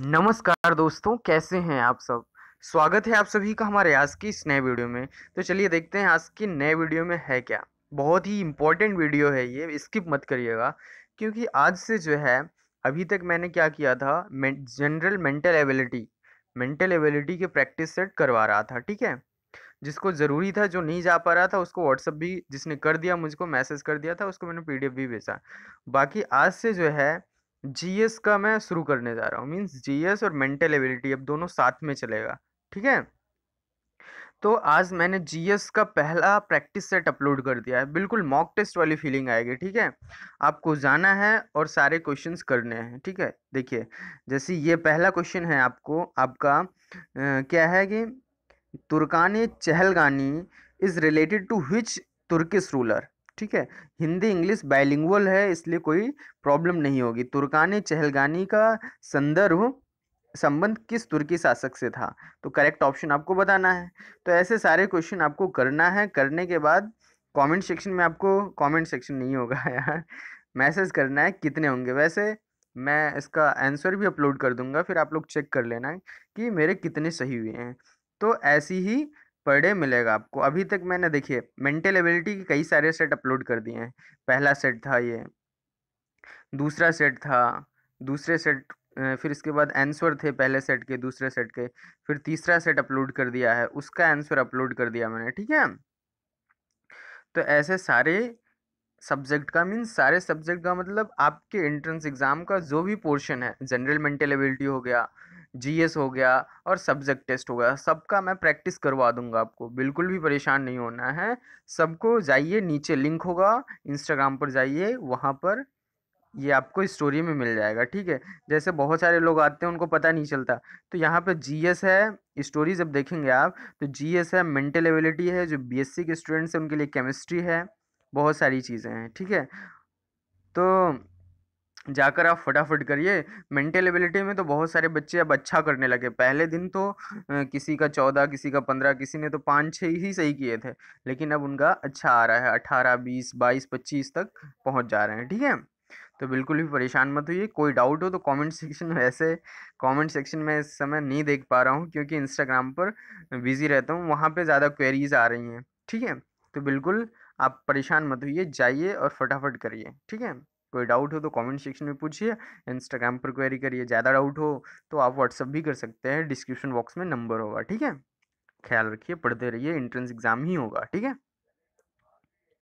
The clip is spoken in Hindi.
नमस्कार दोस्तों कैसे हैं आप सब स्वागत है आप सभी का हमारे आज की इस नए वीडियो में तो चलिए देखते हैं आज की नए वीडियो में है क्या बहुत ही इम्पोर्टेंट वीडियो है ये स्किप मत करिएगा क्योंकि आज से जो है अभी तक मैंने क्या किया था में, general mental ability mental ability के प्रैक्टिस सेट करवा रहा था ठीक है जिसको ज़रूरी था जो नहीं जा पा रहा था उसको व्हाट्सअप भी जिसने कर दिया मुझको मैसेज कर दिया था उसको मैंने पीडीएफ भी भेजा बाकी आज से जो है जीएस का मैं शुरू करने जा रहा हूँ मीन्स जीएस और मेंटल एबिलिटी अब दोनों साथ में चलेगा ठीक है तो आज मैंने जीएस का पहला प्रैक्टिस सेट अपलोड कर दिया है बिल्कुल मॉक टेस्ट वाली फीलिंग आएगी ठीक है आपको जाना है और सारे क्वेश्चंस करने हैं ठीक है देखिए जैसे ये पहला क्वेश्चन है आपको आपका आ, क्या है कि तुर्कानी चहलगानी is related to which Turkish ruler ठीक है हिंदी इंग्लिश बाइलिंगुअल है इसलिए कोई प्रॉब्लम नहीं होगी तुर्कानी चहलगानी का संदर्भ संबंध किस तुर्की शासक से था तो करेक्ट ऑप्शन आपको बताना है तो ऐसे सारे क्वेश्चन आपको करना है करने के बाद कमेंट सेक्शन में आपको कमेंट सेक्शन नहीं होगा यार मैसेज करना है कितने होंगे वैसे मैं इसका आंसर भी अपलोड कर दूंगा फिर आप लोग चेक कर लेना कि मेरे कितने सही हुए हैं तो ऐसी ही पर डे मिलेगा आपको अभी तक मैंने देखिए मेंटल एबिलिटी के कई सारे सेट अपलोड कर दिए हैं पहला सेट था ये दूसरा सेट था दूसरे सेट फिर इसके बाद आंसर थे पहले सेट के दूसरे सेट के फिर तीसरा सेट अपलोड कर दिया है उसका आंसर अपलोड कर दिया मैंने ठीक है तो ऐसे सारे सब्जेक्ट का मीन्स सारे सब्जेक्ट का मतलब आपके एंट्रेंस एग्ज़ाम का जो भी पोर्शन है जनरल मेंटल एबिलिटी हो गया जीएस हो गया और सब्जेक्ट टेस्ट हो गया सबका मैं प्रैक्टिस करवा दूंगा आपको बिल्कुल भी परेशान नहीं होना है सबको जाइए नीचे लिंक होगा इंस्टाग्राम पर जाइए वहाँ पर ये आपको स्टोरी में मिल जाएगा ठीक है जैसे बहुत सारे लोग आते हैं उनको पता नहीं चलता तो यहाँ पर जी है स्टोरी जब देखेंगे आप तो जी है मेंटल एबिलिटी है जो बी के स्टूडेंट्स हैं उनके लिए केमिस्ट्री है बहुत सारी चीज़ें हैं ठीक है तो जाकर आप फटाफट करिए मेंटल एबिलिटी में तो बहुत सारे बच्चे अब अच्छा करने लगे पहले दिन तो किसी का चौदह किसी का पंद्रह किसी ने तो पाँच छः ही सही किए थे लेकिन अब उनका अच्छा आ रहा है अठारह बीस बाईस पच्चीस तक पहुंच जा रहे हैं ठीक है तो बिल्कुल भी परेशान मत होइए कोई डाउट हो तो कमेंट सेक्शन में ऐसे कमेंट सेक्शन में इस समय नहीं देख पा रहा हूँ क्योंकि इंस्टाग्राम पर बिजी रहता हूँ वहाँ पर ज़्यादा क्वेरीज आ रही हैं ठीक है तो बिल्कुल आप परेशान मत होइए जाइए और फटाफट करिए ठीक है कोई डाउट हो तो कमेंट सेक्शन में पूछिए इंस्टाग्राम पर क्वेरी करिए ज़्यादा डाउट हो तो आप व्हाट्सअप भी कर सकते हैं डिस्क्रिप्शन बॉक्स में नंबर होगा ठीक है ख्याल रखिए पढ़ते रहिए एंट्रेंस एग्ज़ाम ही होगा ठीक है